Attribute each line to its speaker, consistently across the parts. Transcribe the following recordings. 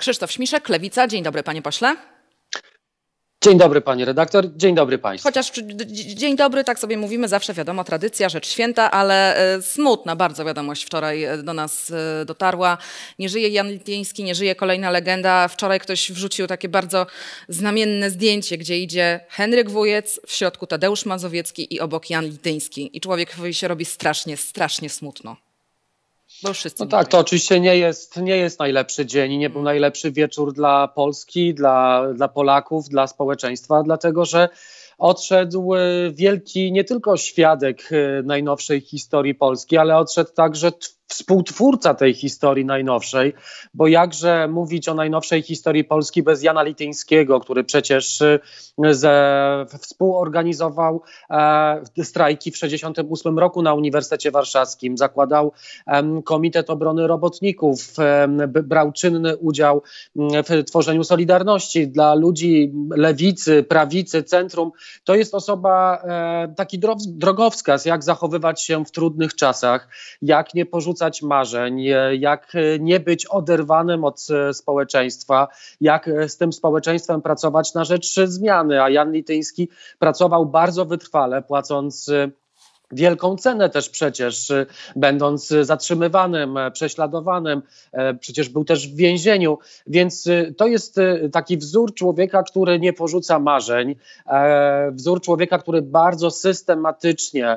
Speaker 1: Krzysztof Śmiszek, Lewica. Dzień dobry, panie pośle.
Speaker 2: Dzień dobry, panie redaktor. Dzień dobry państwu.
Speaker 1: Chociaż dzień dobry, tak sobie mówimy, zawsze wiadomo, tradycja, rzecz święta, ale e, smutna bardzo wiadomość wczoraj e, do nas e, dotarła. Nie żyje Jan Litwiński, nie żyje kolejna legenda. Wczoraj ktoś wrzucił takie bardzo znamienne zdjęcie, gdzie idzie Henryk Wujec, w środku Tadeusz Mazowiecki i obok Jan Lityński. I człowiekowi się robi strasznie, strasznie smutno. Bo wszyscy no tak, to
Speaker 2: oczywiście nie jest, nie jest najlepszy dzień i nie był najlepszy wieczór dla Polski, dla, dla Polaków, dla społeczeństwa, dlatego że odszedł e, wielki nie tylko świadek e, najnowszej historii Polski, ale odszedł także współtwórca tej historii najnowszej, bo jakże mówić o najnowszej historii Polski bez Jana Lityńskiego, który przecież y, ze, współorganizował e, strajki w 1968 roku na Uniwersytecie Warszawskim, zakładał e, Komitet Obrony Robotników, e, brał czynny udział w tworzeniu Solidarności dla ludzi lewicy, prawicy, centrum. To jest osoba, e, taki drogowskaz, jak zachowywać się w trudnych czasach, jak nie porzucać narzucać marzeń, e, jak e, nie być oderwanym od e, społeczeństwa, jak z tym społeczeństwem pracować na rzecz zmiany. A Jan Lityński pracował bardzo wytrwale, płacąc wielką cenę też przecież, y, będąc zatrzymywanym, e, prześladowanym, e, przecież był też w więzieniu, więc y, to jest y, taki wzór człowieka, który nie porzuca marzeń, e, wzór człowieka, który bardzo systematycznie,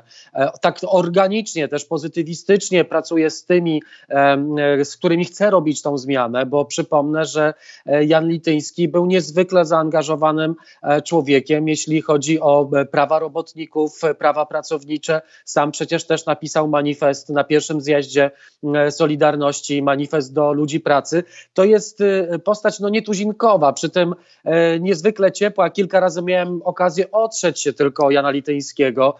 Speaker 2: tak organicznie, też pozytywistycznie pracuje z tymi, z którymi chce robić tą zmianę, bo przypomnę, że Jan Lityński był niezwykle zaangażowanym człowiekiem, jeśli chodzi o prawa robotników, prawa pracownicze, sam przecież też napisał manifest na pierwszym zjeździe mm, Solidarności, manifest do ludzi pracy. To jest y, postać no, nietuzinkowa, przy tym y, niezwykle ciepła. Kilka razy miałem okazję otrzeć się tylko Jana Lityńskiego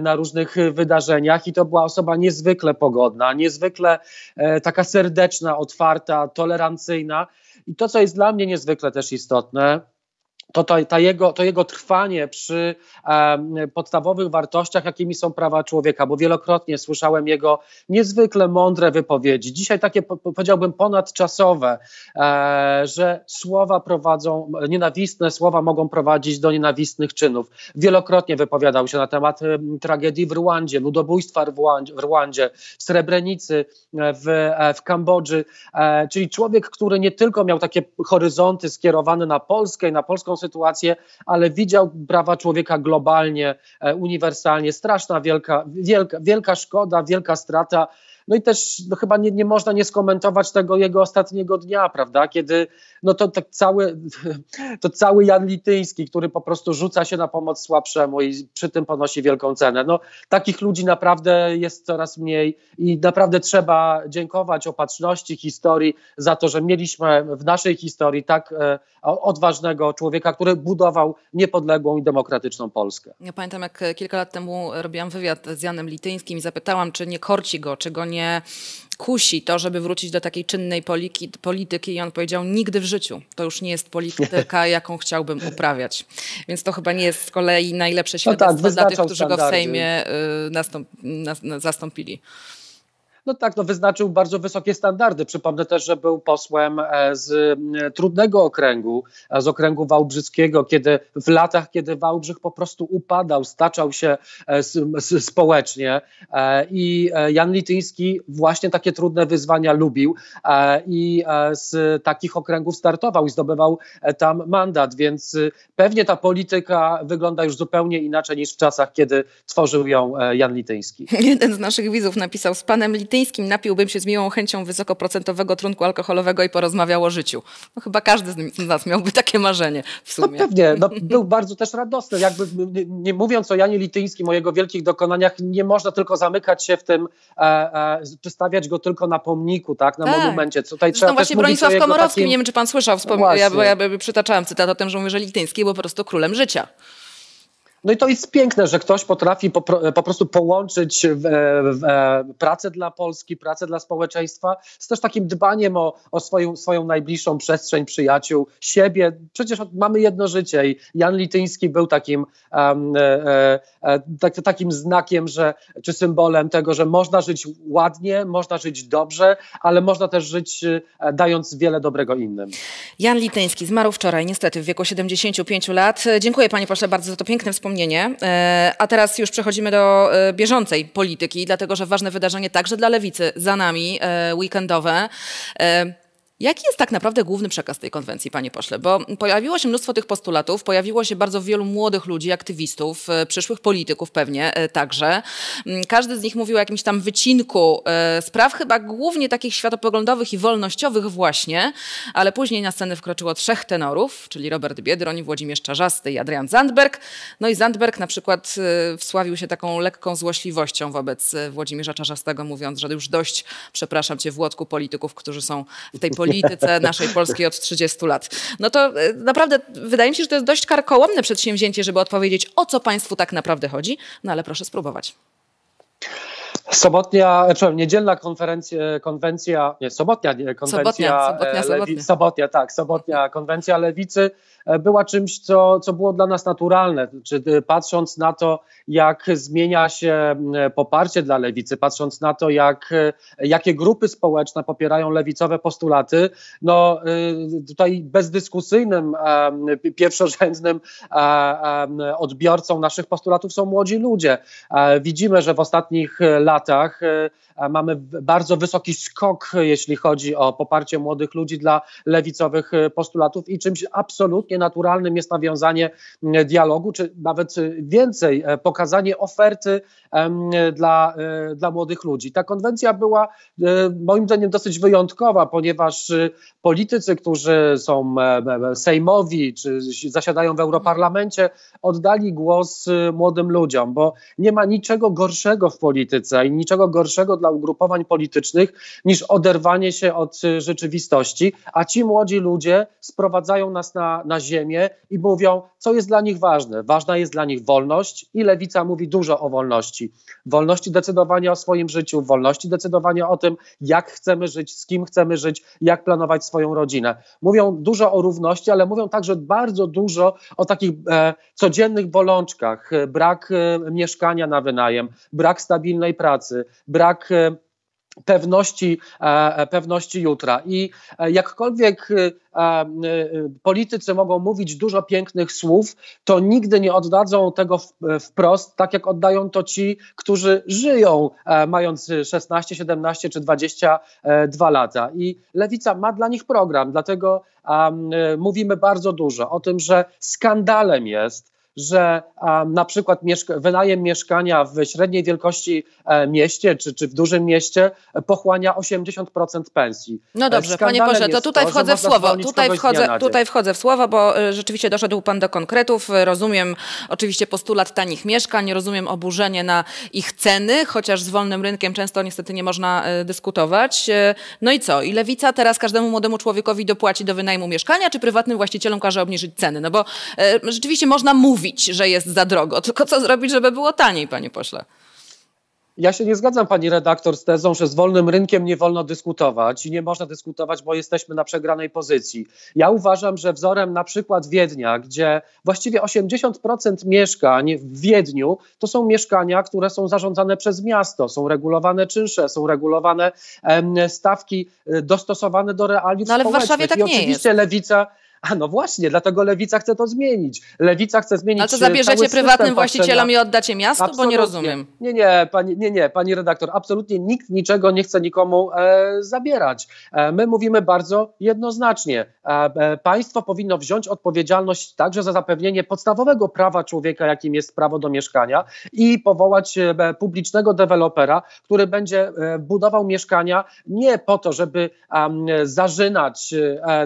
Speaker 2: na różnych wydarzeniach i to była osoba niezwykle pogodna, niezwykle e, taka serdeczna, otwarta, tolerancyjna. I to, co jest dla mnie niezwykle też istotne, to, ta, ta, jego, to jego trwanie przy e, podstawowych wartościach, jakimi są prawa człowieka, bo wielokrotnie słyszałem jego niezwykle mądre wypowiedzi. Dzisiaj takie powiedziałbym ponadczasowe, e, że słowa prowadzą, nienawistne słowa mogą prowadzić do nienawistnych czynów. Wielokrotnie wypowiadał się na temat e, tragedii w Rwandzie, ludobójstwa w Rwandzie, w Rwandzie Srebrenicy, e, w, e, w Kambodży. E, czyli człowiek, który nie tylko miał takie horyzonty skierowane na Polskę i na polską sytuację, ale widział prawa człowieka globalnie, e, uniwersalnie. Straszna, wielka, wielka, wielka szkoda, wielka strata. No i też no, chyba nie, nie można nie skomentować tego jego ostatniego dnia, prawda? Kiedy no to, to, tak cały, to cały Jan Lityński, który po prostu rzuca się na pomoc słabszemu i przy tym ponosi wielką cenę. No, takich ludzi naprawdę jest coraz mniej i naprawdę trzeba dziękować opatrzności historii za to, że mieliśmy w naszej historii tak e, odważnego człowieka, który budował niepodległą i demokratyczną Polskę.
Speaker 1: Ja pamiętam, jak kilka lat temu robiłam wywiad z Janem Lityńskim i zapytałam, czy nie korci go, czy go nie mnie kusi to, żeby wrócić do takiej czynnej poliki, polityki i on powiedział nigdy w życiu. To już nie jest polityka, jaką chciałbym uprawiać. Więc to chyba nie jest z kolei najlepsze świadectwo no tak, dla tych, którzy go w Sejmie y, nastąp, na, na, zastąpili.
Speaker 2: No tak, no wyznaczył bardzo wysokie standardy. Przypomnę też, że był posłem e, z e, trudnego okręgu, e, z okręgu wałbrzyskiego, kiedy w latach, kiedy Wałbrzych po prostu upadał, staczał się społecznie i Jan Lityński właśnie takie trudne wyzwania lubił i z takich okręgów startował i zdobywał tam mandat, więc pewnie ta polityka wygląda już zupełnie inaczej niż w czasach, kiedy tworzył ją Jan Lityński.
Speaker 1: Jeden z naszych widzów napisał z panem Lityńskim Kaczyńskim napiłbym się z miłą chęcią wysokoprocentowego trunku alkoholowego i porozmawiał o życiu. No chyba każdy z nas miałby takie marzenie w no
Speaker 2: sumie. No pewnie, no, był bardzo też radosny. Jakby nie, mówiąc o Janie Lityńskim, o jego wielkich dokonaniach, nie można tylko zamykać się w tym, e, e, czy stawiać go tylko na pomniku, tak, na tak. monumencie. Tutaj Zresztą trzeba właśnie Bronisław Komorowski, takim... nie wiem czy
Speaker 1: pan słyszał, wspom- no ja, ja, ja przytaczałam cytat o tym, że mówi, że Lityński był po prostu królem życia.
Speaker 2: No i to jest piękne, że ktoś potrafi po, po prostu połączyć e, w, e, w, e, pracę dla Polski, pracę dla społeczeństwa z też takim dbaniem o, o swoją, swoją najbliższą przestrzeń, przyjaciół, siebie. Przecież mamy jedno życie i Jan Lityński był takim, um, e, e, tak, takim znakiem, że, czy symbolem tego, że można żyć ładnie, można żyć dobrze, ale można też żyć e, dając wiele dobrego innym.
Speaker 1: Jan Lityński zmarł wczoraj, niestety w wieku 75 lat. Dziękuję panie proszę bardzo za to piękne wspomnienie wspomnienie. E, a teraz już przechodzimy do e, bieżącej polityki, dlatego że ważne wydarzenie także dla lewicy za nami, e, weekendowe. Jaki jest tak naprawdę główny przekaz tej konwencji, panie pośle? Bo pojawiło się mnóstwo tych postulatów, pojawiło się bardzo wielu młodych ludzi, aktywistów, e, przyszłych polityków pewnie e, także. Mm, każdy z nich mówił o jakimś tam wycinku e, spraw, chyba głównie takich światopoglądowych i wolnościowych właśnie, ale później na scenę wkroczyło trzech tenorów, czyli Robert Biedroń, Włodzimierz Czarzasty i Adrian Zandberg. No i Zandberg na przykład wsławił się taką lekką złośliwością wobec Włodzimierza Czarzastego, mówiąc, że już dość, przepraszam cię Włodku, polityków, którzy są w tej polityce polityce naszej polskiej od 30 lat. No to e, naprawdę wydaje mi się, że to jest dość karkołomne przedsięwzięcie, żeby odpowiedzieć, o co państwu tak naprawdę chodzi, no ale proszę spróbować. Sobotnia,
Speaker 2: przepraszam, niedzielna konferencja, konwencja, nie, sobotnia konwencja, sobotnia, sobotnia, e, lewi, sobotnia. sobotnia tak, sobotnia konwencja lewicy E, była czymś, co, co było dla nas naturalne. Czy e, patrząc na to, jak zmienia się poparcie dla lewicy, patrząc na to, jak, e, jakie grupy społeczne popierają lewicowe postulaty, no tutaj bezdyskusyjnym, pierwszorzędnym odbiorcą naszych postulatów są młodzi ludzie. Widzimy, że w ostatnich latach mamy bardzo wysoki skok, jeśli chodzi o poparcie młodych ludzi dla lewicowych postulatów i czymś absolutnie absolutnie naturalnym jest nawiązanie mm, dialogu, czy nawet y, więcej, e, pokazanie oferty dla, e, dla młodych ludzi. Ta konwencja była e, moim zdaniem dosyć wyjątkowa, ponieważ y, politycy, którzy są sejmowi czy zasiadają w Europarlamencie, oddali głos y, młodym ludziom, bo nie ma niczego gorszego w polityce i niczego gorszego dla ugrupowań politycznych niż oderwanie się od rzeczywistości, a ci młodzi ludzie sprowadzają nas na, na ziemię i mówią, co jest dla nich ważne. Ważna jest dla nich wolność i lewica mówi dużo o wolności. Wolności decydowania o swoim życiu, wolności decydowania o tym, jak chcemy żyć, z kim chcemy żyć, jak planować swoją rodzinę. Mówią dużo o równości, ale mówią także bardzo dużo o takich e, codziennych bolączkach, brak e, mieszkania na wynajem, brak stabilnej pracy, brak e, pewności, e, e, pewności jutra. I e, jakkolwiek politycy mogą mówić dużo pięknych słów, to nigdy nie oddadzą tego wprost, tak jak oddają to ci, którzy żyją mając 16, 17 czy 22 lata. I lewica ma dla nich program, dlatego mówimy bardzo dużo o tym, że skandalem jest, że na przykład wynajem mieszkania w średniej wielkości e, mieście czy, czy w dużym mieście pochłania 80% pensji. No dobrze, Skandalem panie Boże, to tutaj to, wchodzę w słowo, tutaj wchodzę, tutaj
Speaker 1: wchodzę w słowo, bo e, rzeczywiście doszedł pan do konkretów. E, rozumiem oczywiście postulat tanich mieszkań, rozumiem oburzenie na ich ceny, chociaż z wolnym rynkiem często niestety nie można dyskutować. No i co? I lewica teraz każdemu młodemu człowiekowi dopłaci do wynajmu mieszkania, czy prywatnym właścicielom każe obniżyć ceny? No bo rzeczywiście można mówić, mówić, że jest za drogo, tylko co zrobić, żeby było taniej, panie pośle?
Speaker 2: Ja się nie zgadzam, pani redaktor, z tezą, że z wolnym rynkiem nie wolno dyskutować i nie można dyskutować, bo jesteśmy na przegranej pozycji. Ja uważam, że wzorem na przykład Wiednia, gdzie właściwie 80% mieszkań w Wiedniu to są mieszkania, które są zarządzane przez miasto, są regulowane czynsze, są regulowane stawki y, dostosowane do realiów no, ale społecznych. W Warszawie tak I oczywiście nie jest. lewica a no właśnie, dlatego Lewica chce to zmienić. Lewica chce zmienić... A to e, zabierzecie prywatnym właścicielom i oddacie miasto, absolutnie. bo nie rozumiem. Nie, nie, pani, nie, nie, pani redaktor, absolutnie nikt niczego nie chce nikomu e, zabierać. E, my mówimy bardzo jednoznacznie. E, e państwo powinno wziąć odpowiedzialność także za zapewnienie podstawowego prawa człowieka, jakim jest prawo do mieszkania i powołać e, publicznego dewelopera, który będzie budował mieszkania nie po to, żeby zażynać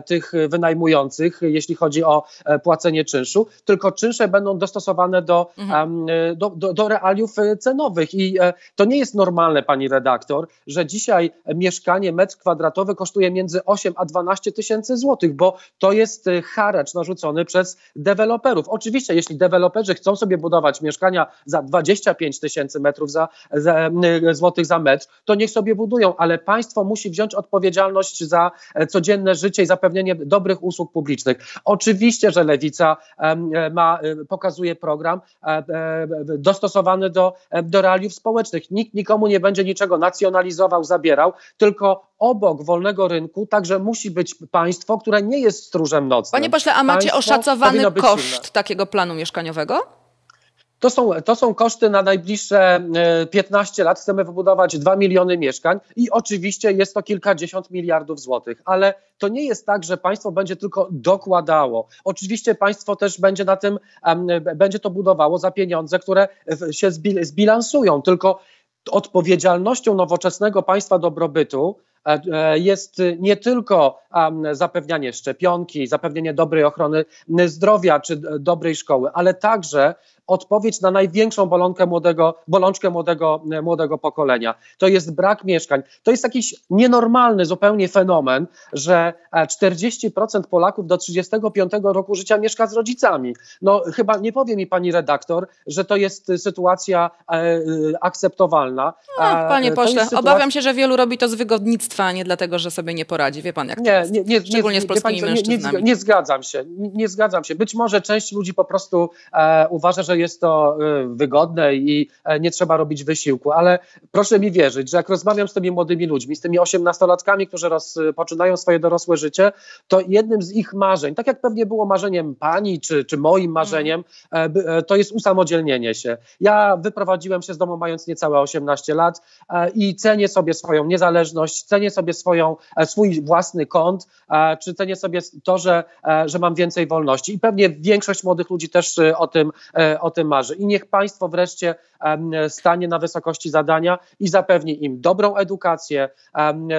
Speaker 2: tych wynajmujących, jeśli chodzi o e, płacenie czynszu, tylko czynsze będą dostosowane do, mhm. do, do, do realiów e, cenowych. I e, to nie jest normalne, pani redaktor, że dzisiaj mieszkanie, metr kwadratowy kosztuje między 8 a 12 tysięcy złotych, bo to jest haracz narzucony przez deweloperów. Oczywiście, jeśli deweloperzy chcą sobie budować mieszkania za 25 tysięcy metrów za, za, złotych za metr, to niech sobie budują, ale państwo musi wziąć odpowiedzialność za codzienne życie i zapewnienie dobrych usług publicznych publicznych. Oczywiście, że lewica e, ma, e, pokazuje program e, dostosowany do, do realiów społecznych. Nikt nikomu nie będzie niczego nacjonalizował, zabierał, tylko obok wolnego rynku także musi być państwo, które nie jest stróżem nocnym. Panie pośle, a macie państwo oszacowany koszt silne.
Speaker 1: takiego planu mieszkaniowego?
Speaker 2: To są, to są koszty na najbliższe 15 e, lat. Chcemy wybudować 2 miliony mieszkań i oczywiście jest to kilkadziesiąt miliardów złotych, ale to nie jest tak, że państwo będzie tylko dokładało. Oczywiście państwo też będzie na tym, będzie to budowało za pieniądze, które się zbilansują, tylko odpowiedzialnością nowoczesnego państwa dobrobytu e, e, jest nie tylko zapewnianie szczepionki, zapewnienie dobrej ochrony zdrowia czy dobrej szkoły, ale także odpowiedź na największą bolączkę młodego, bolączkę młodego, e, młodego pokolenia. To jest brak mieszkań. To jest jakiś nienormalny zupełnie fenomen, że 40% e, Polaków do 35 roku życia mieszka z rodzicami. No chyba nie powie mi pani redaktor, że to jest sytuacja e, e akceptowalna. No, panie pośle, sytuacja... obawiam
Speaker 1: się, że wielu robi to z wygodnictwa, a nie dlatego, że sobie nie poradzi. Wie pan jak nie, nie, nie, Szczególnie nie, z polskimi nie, mężczyznami. Nie, nie, nie,
Speaker 2: zgadzam się, nie, zgadzam się. Być może część ludzi po prostu e, uważa, że jest to y, wygodne i e, nie trzeba robić wysiłku, ale proszę mi wierzyć, że jak rozmawiam z tymi młodymi ludźmi, z tymi osiemnastolatkami, którzy rozpoczynają y, swoje dorosłe życie, to jednym z ich marzeń, tak jak pewnie było marzeniem pani czy, czy moim mhm. marzeniem, e, e, to jest usamodzielnienie się. Ja wyprowadziłem się z domu mając niecałe 18 lat i cenię sobie swoją niezależność, cenię sobie swoją, swój własny kąt, czy cenię sobie to, że, że mam więcej wolności. I pewnie większość młodych ludzi też o tym, o o tym marzy. I niech państwo wreszcie stanie na wysokości zadania i zapewni im dobrą edukację,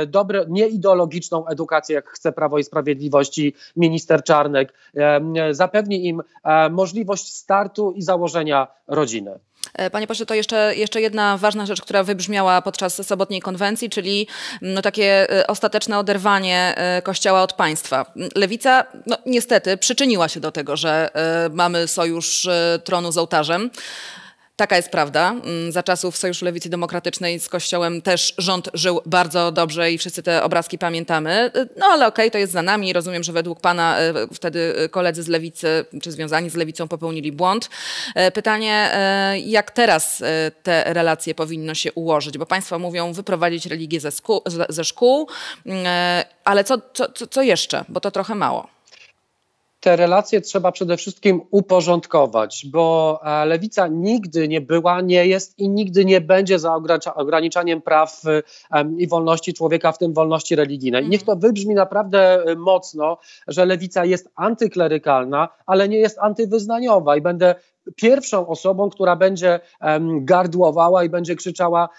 Speaker 2: dobre, nieideologiczną edukację, jak chce Prawo i sprawiedliwości minister Czarnek. Zapewni im e, możliwość startu i założenia rodziny.
Speaker 1: E, panie pośle, to jeszcze, jeszcze jedna ważna rzecz, która wybrzmiała podczas sobotniej konwencji, czyli mm, no, takie e, ostateczne oderwanie e, Kościoła od państwa. Lewica no, niestety przyczyniła się do tego, że mamy sojusz tronu z ołtarzem. Taka jest prawda. Mm, za czasów Sojuszu Lewicy Demokratycznej z Kościołem też rząd żył bardzo dobrze i wszyscy te obrazki pamiętamy. Y, no ale okej, okay, to jest za nami. Rozumiem, że według pana y, wtedy koledzy z lewicy, czy związani z lewicą popełnili błąd. Y, pytanie, jak teraz te relacje powinno się ułożyć? Bo państwo mówią wyprowadzić religię ze, ze szkół, ale co, co, co jeszcze? Bo to trochę mało
Speaker 2: te relacje trzeba przede wszystkim uporządkować, bo e, lewica nigdy nie była, nie jest i nigdy nie będzie za ograniczaniem praw e, i wolności człowieka, w tym wolności religijnej. Niech to mhm. wybrzmi naprawdę e, mocno, że lewica jest antyklerykalna, ale nie jest antywyznaniowa i będę pierwszą osobą, która będzie gardłowała i będzie krzyczała,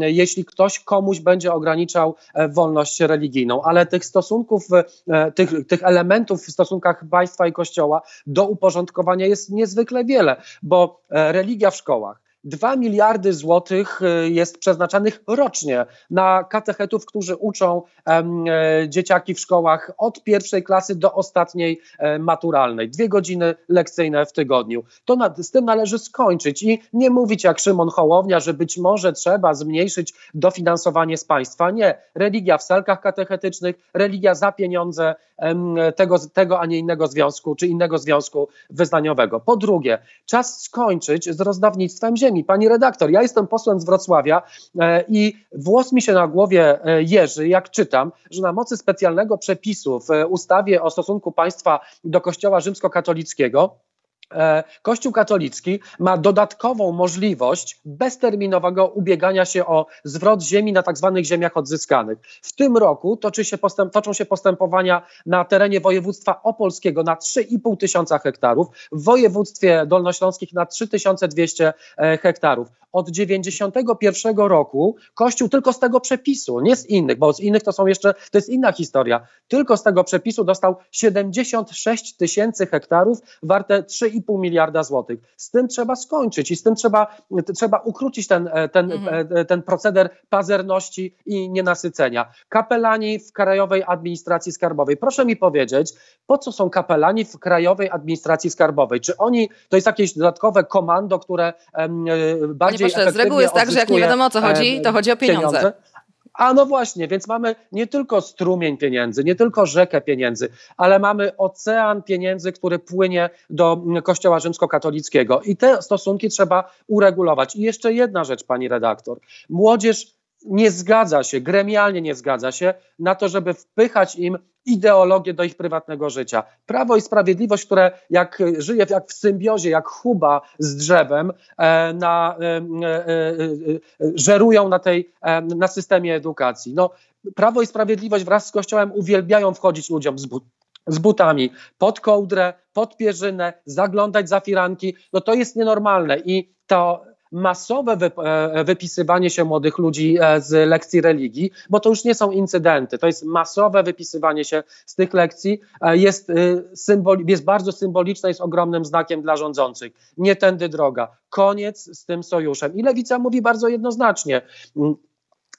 Speaker 2: jeśli ktoś komuś będzie ograniczał e, wolność religijną. Ale tych stosunków, e, tych, tych elementów w stosunkach państwa i kościoła do uporządkowania jest niezwykle wiele, bo e, religia w szkołach, 2 miliardy złotych y, jest przeznaczanych rocznie na katechetów, którzy uczą e, dzieciaki w szkołach od pierwszej klasy do ostatniej e, maturalnej. Dwie godziny lekcyjne w tygodniu. To nad, z tym należy skończyć i nie mówić jak Szymon Hołownia, że być może trzeba zmniejszyć dofinansowanie z państwa. Nie. Religia w selkach katechetycznych, religia za pieniądze tego, tego a nie innego związku, czy innego związku wyznaniowego. Po drugie, czas skończyć z rozdawnictwem ziemi pani redaktor, ja jestem posłem z Wrocławia e, i włos mi się na głowie e, jeży, jak czytam, że na mocy specjalnego przepisu w e, ustawie o stosunku państwa do Kościoła rzymskokatolickiego E, Kościół katolicki ma dodatkową możliwość bezterminowego ubiegania się o zwrot ziemi na tzw. Tak ziemiach odzyskanych. W tym roku toczy się postęp, toczą się postępowania na terenie województwa opolskiego na 3,5 tysiąca hektarów, w województwie dolnośląskich na 3200 e, hektarów. Od 1991 roku Kościół tylko z tego przepisu, nie z innych, bo z innych to są jeszcze, to jest inna historia, tylko z tego przepisu dostał 76 tysięcy hektarów warte 3,5 3,5 miliarda złotych. Z tym trzeba skończyć i z tym trzeba, trzeba ukrócić ten, e, ten, mhm. E, e, ten proceder pazerności i nienasycenia. Kapelani w Krajowej Administracji Skarbowej. Proszę mi powiedzieć, po co są kapelani w Krajowej Administracji Skarbowej? Czy oni, to jest jakieś dodatkowe komando, które um, bardziej Panie pośle, z reguły jest tak, że jak nie wiadomo o co chodzi, to chodzi o pieniądze. pieniądze. A no właśnie, więc mamy nie tylko strumień pieniędzy, nie tylko rzekę pieniędzy, ale mamy ocean pieniędzy, który płynie do Kościoła Rzymskokatolickiego. I te stosunki trzeba uregulować. I jeszcze jedna rzecz, pani redaktor. Młodzież nie zgadza się, gremialnie nie zgadza się na to, żeby wpychać im ideologię do ich prywatnego życia. Prawo i Sprawiedliwość, które jak e, żyje jak w symbiozie, jak chuba z drzewem, e, na, e, żerują na, tej, na systemie edukacji. No, Prawo i Sprawiedliwość wraz z Kościołem uwielbiają wchodzić ludziom z, but, z butami pod kołdrę, pod pierzynę, zaglądać za firanki. No to jest nienormalne i to masowe e, e, wypisywanie się młodych ludzi e, z lekcji religii, bo to już nie są incydenty, to jest masowe wypisywanie się z tych lekcji, jest, y, jest bardzo symboliczne, jest ogromnym znakiem dla rządzących. Nie tędy droga, koniec z tym sojuszem. I lewica mówi bardzo jednoznacznie,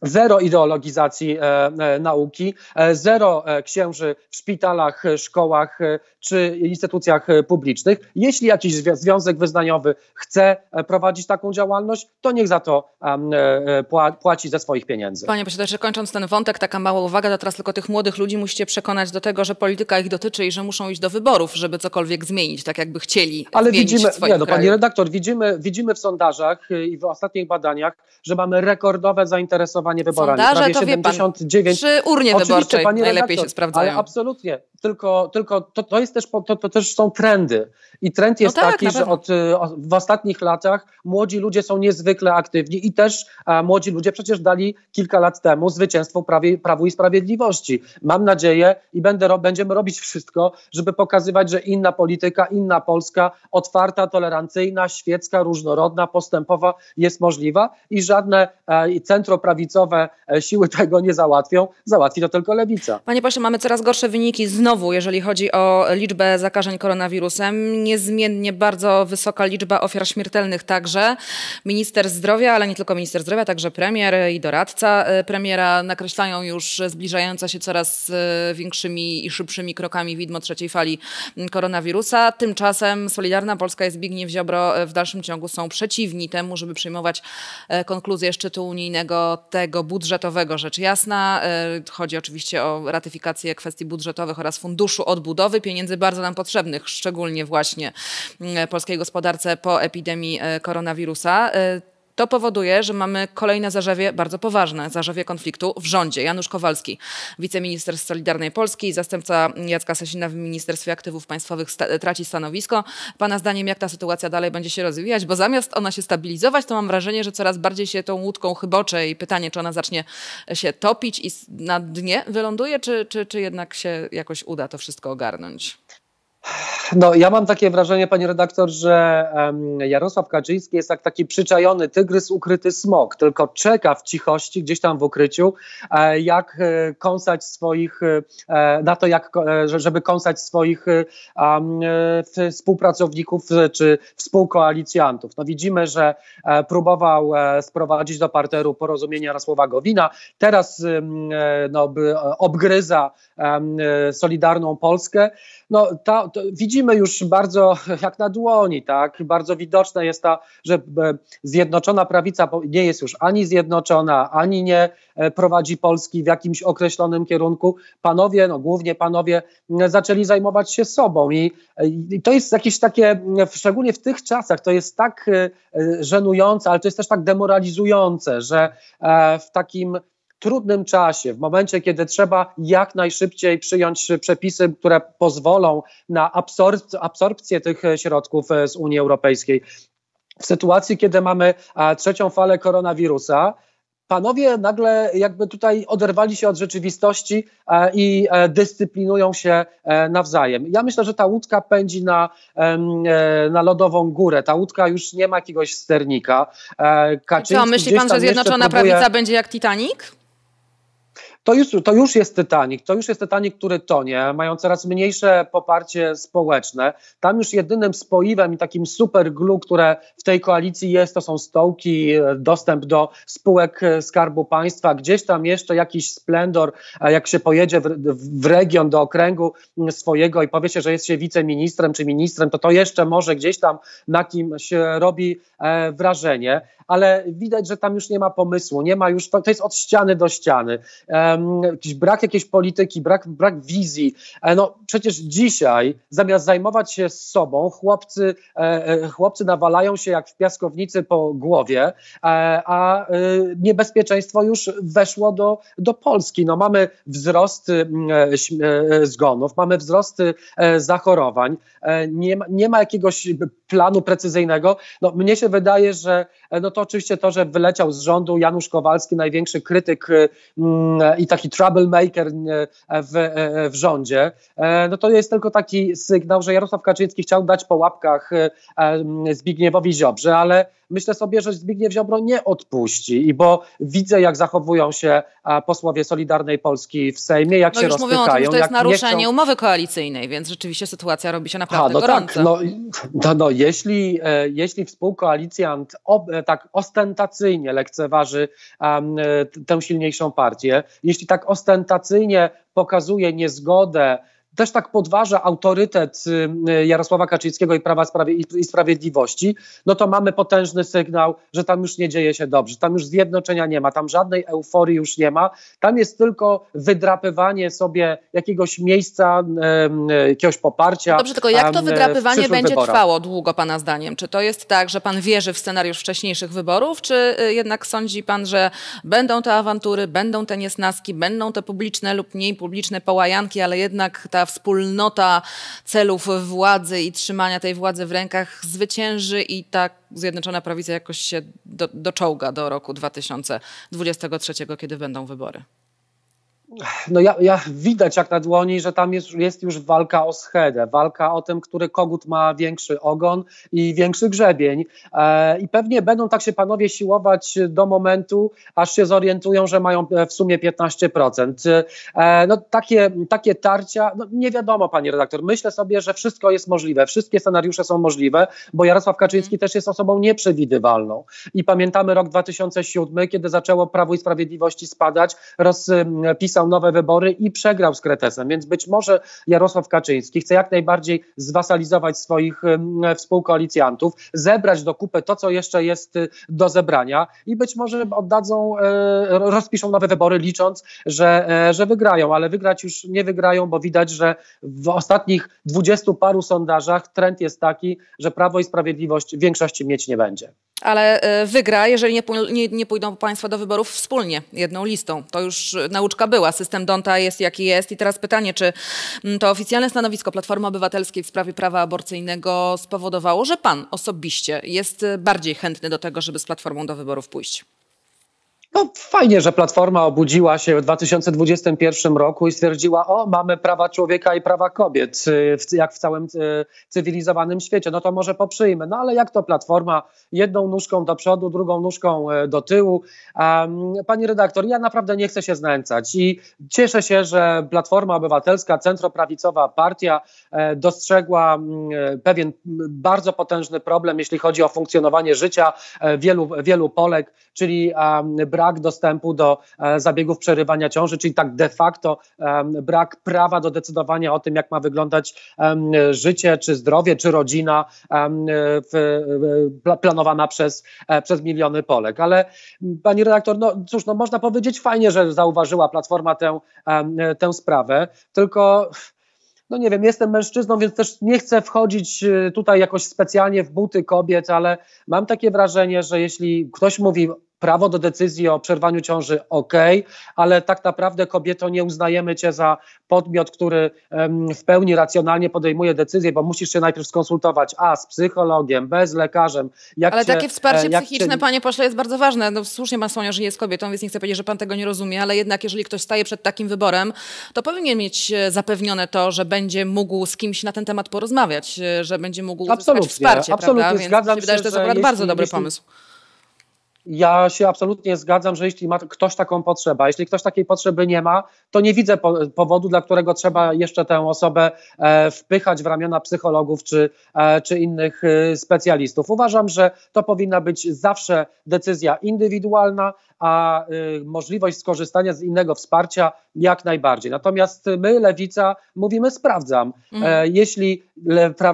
Speaker 2: zero ideologizacji e, e, nauki, e, zero księży w szpitalach, szkołach czy instytucjach publicznych. Jeśli jakiś związek wyznaniowy chce prowadzić taką działalność, to niech za to płaci ze swoich pieniędzy. Panie
Speaker 1: Przewodniczący, kończąc ten wątek, taka mała uwaga, to teraz tylko tych młodych ludzi musicie przekonać do tego, że polityka ich dotyczy i że muszą iść do wyborów, żeby cokolwiek zmienić, tak jakby chcieli Ale widzimy, nie, no, Pani
Speaker 2: redaktor, widzimy, widzimy w sondażach y, i w ostatnich badaniach, że mamy rekordowe zainteresowanie głosowanie wyborami. Sondaże Prawie to 79... wie pan, przy urnie Oczywiście, wyborczej najlepiej się sprawdzają. Ale absolutnie, tylko, tylko to, to, jest też, to, to też są trendy. I trend jest no tak, taki, że od, y, w ostatnich latach młodzi ludzie są niezwykle aktywni i też a, młodzi ludzie przecież dali kilka lat temu zwycięstwo prawie, Prawu i Sprawiedliwości. Mam nadzieję i będę, będziemy robić wszystko, żeby pokazywać, że inna polityka, inna Polska, otwarta, tolerancyjna, świecka, różnorodna, postępowa jest możliwa i żadne e, centroprawicowe lewicowe e, siły tego nie załatwią, załatwi to tylko lewica.
Speaker 1: Panie pośle, mamy coraz gorsze wyniki znowu, jeżeli chodzi o liczbę zakażeń koronawirusem. Niezmiennie bardzo wysoka liczba ofiar śmiertelnych także. Minister zdrowia, ale nie tylko minister zdrowia, także premier i doradca e, premiera nakreślają już zbliżające się coraz e, większymi i szybszymi krokami widmo trzeciej fali mm, koronawirusa. Tymczasem Solidarna Polska i Zbigniew Ziobro w dalszym ciągu są przeciwni temu, żeby przyjmować konkluzję szczytu unijnego tego, tego budżetowego rzecz jasna. E, chodzi oczywiście o ratyfikację kwestii budżetowych oraz funduszu odbudowy, pieniędzy bardzo nam potrzebnych, szczególnie właśnie mm, polskiej gospodarce po epidemii e, koronawirusa. E, to powoduje, że mamy kolejne zarzewie, bardzo poważne zarzewie konfliktu w rządzie. Janusz Kowalski, wiceminister z Solidarnej Polski, zastępca Jacka Sasina w Ministerstwie Aktywów Państwowych sta traci stanowisko. Pana zdaniem, jak ta sytuacja dalej będzie się rozwijać? Bo zamiast ona się stabilizować, to mam wrażenie, że coraz bardziej się tą łódką chybocze i pytanie, czy ona zacznie się topić i na dnie wyląduje, czy, czy, czy jednak się jakoś uda to wszystko ogarnąć?
Speaker 2: No, ja mam takie wrażenie, pani redaktor, że um, Jarosław Kaczyński jest jak taki przyczajony tygrys, ukryty smok, tylko czeka w cichości, gdzieś tam w ukryciu, e, jak e, kąsać swoich, e, na to, jak, e, żeby kąsać swoich e, e, współpracowników czy współkoalicjantów. No, widzimy, że próbował sprowadzić do parteru porozumienia Jarosława Gowina, teraz no, by, obgryza Solidarną Polskę. No, ta, to, widzimy, widzimy już bardzo jak na dłoni, tak? Bardzo widoczne jest ta, że e, zjednoczona prawica nie jest już ani zjednoczona, ani nie e, prowadzi Polski w jakimś określonym kierunku. Panowie, no głównie panowie, zaczęli zajmować się sobą i, e, i to jest jakieś takie, szczególnie w tych czasach, to jest tak żenujące, ale to jest też tak demoralizujące, że w takim trudnym czasie, w momencie, kiedy trzeba jak najszybciej przyjąć przepisy, które pozwolą na absorpcję tych e, środków e, z Unii Europejskiej. W sytuacji, kiedy mamy e, trzecią falę koronawirusa, panowie nagle jakby tutaj oderwali się od rzeczywistości i dyscyplinują się nawzajem. Ja myślę, że ta łódka pędzi na, na lodową górę. Ta łódka już nie ma jakiegoś sternika. Kaczyński Co, myśli pan, że Zjednoczona próbuje... Prawica
Speaker 1: będzie jak Titanic?
Speaker 2: to już, to już jest Titanic, to już jest Titanic, który tonie, mają coraz mniejsze poparcie społeczne. Tam już jedynym spoiwem i takim super glue, które w tej koalicji jest, to są stołki, e, dostęp do spółek e, Skarbu Państwa, gdzieś tam jeszcze jakiś splendor, jak się pojedzie w, w region, do okręgu mm, swojego i powie się, że jest się wiceministrem czy ministrem, to to jeszcze może gdzieś tam na kimś robi e, wrażenie, ale widać, że tam już nie ma pomysłu, nie ma już, to, to jest od ściany do ściany. E, jakiś brak jakiejś polityki, brak, brak wizji. E, no przecież dzisiaj zamiast zajmować się sobą, chłopcy, e, e, chłopcy nawalają się jak w piaskownicy po głowie, a niebezpieczeństwo już weszło do, do Polski. No mamy wzrost zgonów, mamy wzrost zachorowań, nie ma, nie ma jakiegoś planu precyzyjnego. No, mnie się wydaje, że e, no to oczywiście to, że wyleciał z rządu Janusz Kowalski, największy krytyk y, mm, i taki troublemaker e, w, e, w rządzie, no to jest tylko taki sygnał, że Jarosław Kaczyński chciał dać po łapkach mm, Zbigniewowi Ziobrze, ale myślę sobie, że Zbigniew Ziobro nie odpuści, i bo widzę, jak zachowują się posłowie Solidarnej Polski w Sejmie, jak no się rozpykają, Mówią o tym, że to jest naruszenie chcą...
Speaker 1: umowy koalicyjnej, więc rzeczywiście sytuacja robi się naprawdę A, no Tak, no,
Speaker 2: no, no jeśli, e, jeśli współkoalicjant ob, e, tak ostentacyjnie lekceważy e, tę silniejszą partię, jeśli tak ostentacyjnie pokazuje niezgodę też tak podważa autorytet y, y, Jarosława Kaczyńskiego i Prawa i Sprawiedliwości, no to mamy potężny sygnał, że tam już nie dzieje się dobrze, tam już zjednoczenia nie ma, tam żadnej euforii już nie ma, tam jest tylko wydrapywanie sobie jakiegoś miejsca, e, jakiegoś poparcia. No dobrze, tylko jak to wydrapywanie będzie wyborach. trwało
Speaker 1: długo Pana zdaniem? Czy to jest tak, że Pan wierzy w scenariusz wcześniejszych wyborów, czy y, jednak sądzi Pan, że będą te awantury, będą te niesnaski, będą te publiczne lub mniej publiczne połajanki, ale jednak ta wspólnota celów władzy i trzymania tej władzy w rękach zwycięży i ta Zjednoczona Prawica jakoś się do, doczołga do roku 2023, kiedy będą wybory
Speaker 2: no ja, ja, widać jak na dłoni, że tam jest, jest już walka o schedę, walka o tym, który kogut ma większy ogon i większy grzebień. E, I pewnie będą tak się panowie siłować do momentu, aż się zorientują, że mają e, w sumie 15%. E, no takie, takie tarcia, no nie wiadomo panie redaktor, myślę sobie, że wszystko jest możliwe, wszystkie scenariusze są możliwe, bo Jarosław mhm. Kaczyński też jest osobą nieprzewidywalną. I pamiętamy rok 2007, kiedy zaczęło Prawo i Sprawiedliwości spadać, rozpisać podpisał nowe wybory i przegrał z Kretesem. Więc być może Jarosław Kaczyński chce jak najbardziej zwasalizować swoich współkoalicjantów, zebrać do kupy to, co jeszcze jest y, do zebrania i być może oddadzą, e, rozpiszą nowe wybory, licząc, że, e, że wygrają, ale wygrać już nie wygrają, bo widać, że w ostatnich dwudziestu paru sondażach trend jest taki, że Prawo i Sprawiedliwość większości mieć nie będzie
Speaker 1: ale e, wygra, jeżeli nie, nie, nie, pójdą państwo do wyborów wspólnie, jedną listą. To już nauczka była. System Donta jest jaki jest. I teraz pytanie, czy mm, to oficjalne stanowisko Platformy Obywatelskiej w sprawie prawa aborcyjnego spowodowało, że pan osobiście jest e, bardziej chętny do tego, żeby z Platformą do wyborów pójść?
Speaker 2: No fajnie, że Platforma obudziła się w 2021 roku i stwierdziła, o, mamy prawa człowieka i prawa kobiet, y, jak w całym y, cywilizowanym świecie, no to może poprzyjmy. No ale jak to Platforma, jedną nóżką do przodu, drugą nóżką e, do tyłu. Pani redaktor, ja naprawdę nie chcę się znęcać i cieszę się, że Platforma Obywatelska, centroprawicowa partia e, dostrzegła e, pewien bardzo potężny problem, jeśli chodzi o funkcjonowanie życia wielu, wielu Polek, czyli brak brak dostępu do e, zabiegów przerywania ciąży, czyli tak de facto brak prawa do decydowania o tym, jak ma wyglądać życie, czy zdrowie, czy rodzina planowana przez, e, przez miliony Polek. Ale pani redaktor, no cóż, no można powiedzieć fajnie, że zauważyła Platforma tę, tę sprawę, tylko no nie wiem, jestem mężczyzną, więc też nie chcę wchodzić e, tutaj jakoś specjalnie w buty kobiet, ale mam takie wrażenie, że jeśli ktoś mówi prawo do decyzji o przerwaniu ciąży ok, ale tak naprawdę kobieto nie uznajemy cię za podmiot, który w pełni racjonalnie podejmuje decyzję, bo musisz się najpierw skonsultować a z psychologiem, bez lekarzem. ale cię, takie wsparcie e, psychiczne, cię... panie
Speaker 1: pośle, jest bardzo ważne. No, słusznie pan wspomniał, że jest kobietą, więc nie chcę powiedzieć, że pan tego nie rozumie, ale jednak jeżeli ktoś staje przed takim wyborem, to powinien mieć e, zapewnione to, że będzie mógł z kimś na ten temat porozmawiać, e, że będzie mógł uzyskać absolutnie, wsparcie. Absolutnie, prawda? Więc zgadzam się, wydaje, że to jest bardzo dobry jeśli... pomysł.
Speaker 2: Ja się absolutnie zgadzam, że jeśli ma ktoś taką potrzebę, jeśli ktoś takiej potrzeby nie ma, to nie widzę powodu, dla którego trzeba jeszcze tę osobę e, wpychać w ramiona psychologów czy, e, czy innych e, specjalistów. Uważam, że to powinna być zawsze decyzja indywidualna, a y, możliwość skorzystania z innego wsparcia jak najbardziej. Natomiast my, Lewica, mówimy sprawdzam. Mhm. E, jeśli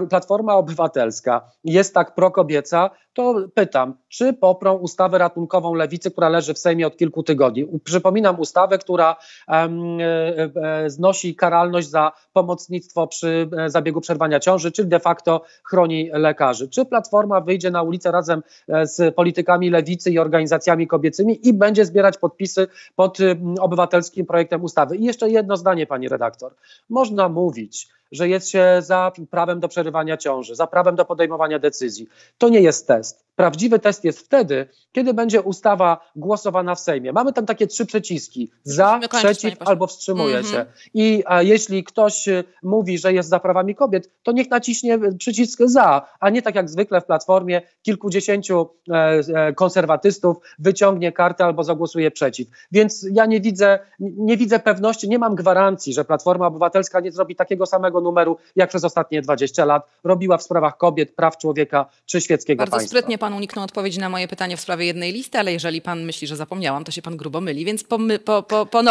Speaker 2: Platforma Obywatelska jest tak prokobieca, to pytam, czy poprą ustawę ratunkową lewicy, która leży w Sejmie od kilku tygodni. Przypominam ustawę, która e, e, znosi karalność za pomocnictwo przy zabiegu przerwania ciąży, czyli de facto chroni lekarzy. Czy Platforma wyjdzie na ulicę razem z politykami lewicy i organizacjami kobiecymi i będzie zbierać podpisy pod y, obywatelskim projektem ustawy. I jeszcze jedno zdanie, pani redaktor. Można mówić, że jest się za prawem do przerywania ciąży, za prawem do podejmowania decyzji. To nie jest test. Prawdziwy test jest wtedy, kiedy będzie ustawa głosowana w Sejmie. Mamy tam takie trzy przyciski: za, kończyć, przeciw albo wstrzymuje mm -hmm. się. Mhm. I a jeśli ktoś y, mówi, że jest za prawami kobiet, to niech naciśnie y, przycisk za, a nie tak jak zwykle w platformie kilkudziesięciu e, e konserwatystów wyciągnie kartę albo zagłosuje przeciw. Więc ja nie widzę, nie widzę pewności, nie mam gwarancji, że Platforma Obywatelska nie zrobi takiego samego numeru, jak przez ostatnie 20 lat robiła w sprawach kobiet, praw człowieka czy świeckiego Bardzo państwa.
Speaker 1: sprytnie pan uniknął odpowiedzi na moje pytanie w sprawie jednej listy, ale jeżeli pan myśli, że zapomniałam, to się pan grubo myli, więc po, po, po,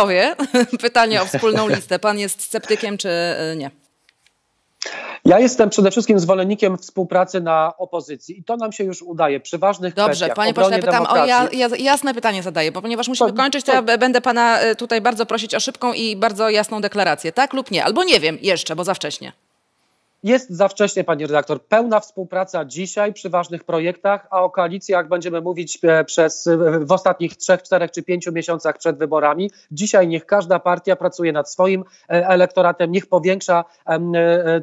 Speaker 1: pytanie o wspólną listę. Pan jest sceptykiem czy e, nie?
Speaker 2: Ja jestem przede wszystkim zwolennikiem współpracy na opozycji i to nam się już udaje przy ważnych Dobrze, kwestiach. Dobrze, panie pośle, pytam demokracji.
Speaker 1: o ja, jasne pytanie zadaję, bo ponieważ musimy to, kończyć, to, to ja będę pana y, tutaj bardzo prosić o szybką i bardzo jasną deklarację. Tak lub nie? Albo nie wiem jeszcze, bo za wcześnie.
Speaker 2: Jest za wcześnie, pani redaktor. Pełna współpraca dzisiaj przy ważnych projektach, a o koalicjach będziemy mówić e, przez, e, w ostatnich trzech, czterech czy pięciu miesiącach przed wyborami. Dzisiaj niech każda partia pracuje nad swoim e, elektoratem, niech powiększa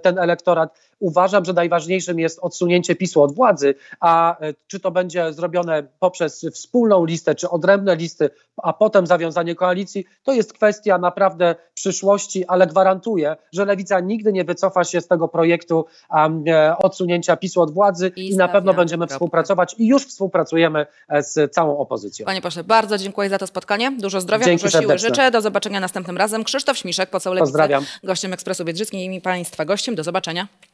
Speaker 2: ten elektorat Uważam, że najważniejszym jest odsunięcie PiSu od władzy, a e, czy to będzie zrobione poprzez wspólną listę, czy odrębne listy, a potem zawiązanie koalicji, to jest kwestia naprawdę przyszłości, ale gwarantuję, że Lewica nigdy nie wycofa się z tego projektu um, odsunięcia PiSu od władzy i, i na pewno będziemy kropkę. współpracować i już współpracujemy e, z całą opozycją. Panie
Speaker 1: proszę, bardzo dziękuję za to spotkanie. Dużo zdrowia, Dzięki dużo serdeczne. siły życzę. Do zobaczenia następnym razem. Krzysztof Śmiszek, poseł Lewicy, Pozdrawiam. gościem Ekspresu Biedrzyckiej i mi Państwa gościem. Do zobaczenia.